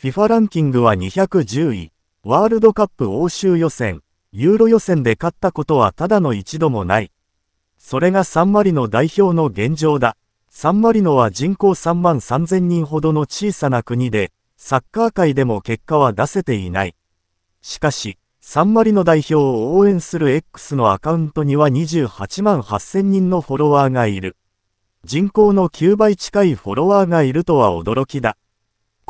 FIFA ランキングは210位、ワールドカップ欧州予選、ユーロ予選で勝ったことはただの一度もない。それがサンマリノ代表の現状だ。サンマリノは人口3万3000人ほどの小さな国で、サッカー界でも結果は出せていない。しかし、サンマリノ代表を応援する X のアカウントには28万8000人のフォロワーがいる。人口の9倍近いフォロワーがいるとは驚きだ。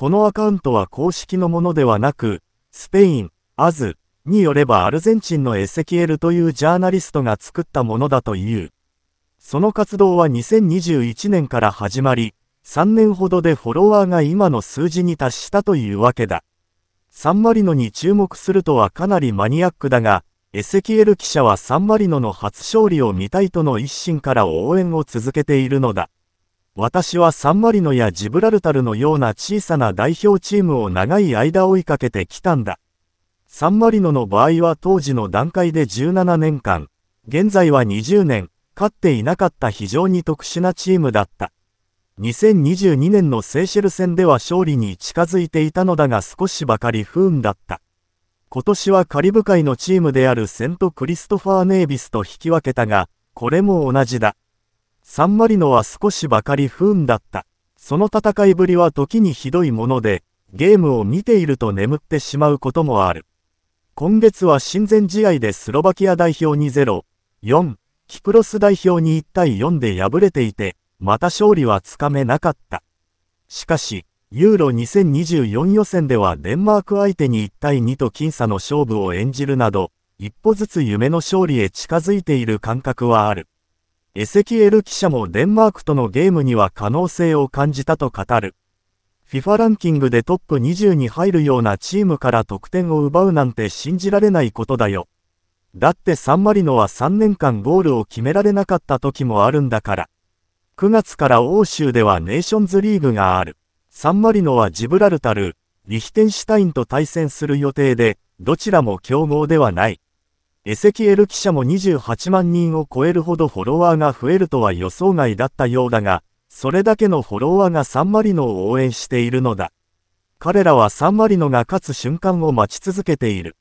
このアカウントは公式のものではなく、スペイン、アズによればアルゼンチンのエセキエルというジャーナリストが作ったものだという。その活動は2021年から始まり、3年ほどでフォロワーが今の数字に達したというわけだ。サンマリノに注目するとはかなりマニアックだが、エセキエル記者はサンマリノの初勝利を見たいとの一心から応援を続けているのだ。私はサンマリノやジブラルタルのような小さな代表チームを長い間追いかけてきたんだ。サンマリノの場合は当時の段階で17年間、現在は20年、勝っていなかった非常に特殊なチームだった。2022年のセーシェル戦では勝利に近づいていたのだが少しばかり不運だった。今年はカリブ海のチームであるセント・クリストファー・ネイビスと引き分けたが、これも同じだ。サンマリノは少しばかり不運だった。その戦いぶりは時にひどいもので、ゲームを見ていると眠ってしまうこともある。今月は親善試合でスロバキア代表に0、4、キプロス代表に1対4で敗れていて、また勝利はつかめなかった。しかし、ユーロ2024予選ではデンマーク相手に1対2と僅差の勝負を演じるなど、一歩ずつ夢の勝利へ近づいている感覚はある。エセキエル記者もデンマークとのゲームには可能性を感じたと語る。FIFA ランキングでトップ20に入るようなチームから得点を奪うなんて信じられないことだよ。だってサンマリノは3年間ゴールを決められなかった時もあるんだから。9月から欧州ではネーションズリーグがある。サンマリノはジブラルタル、リヒテンシュタインと対戦する予定で、どちらも強豪ではない。エセキエル記者も28万人を超えるほどフォロワーが増えるとは予想外だったようだが、それだけのフォロワーがサンマリノを応援しているのだ。彼らはサンマリノが勝つ瞬間を待ち続けている。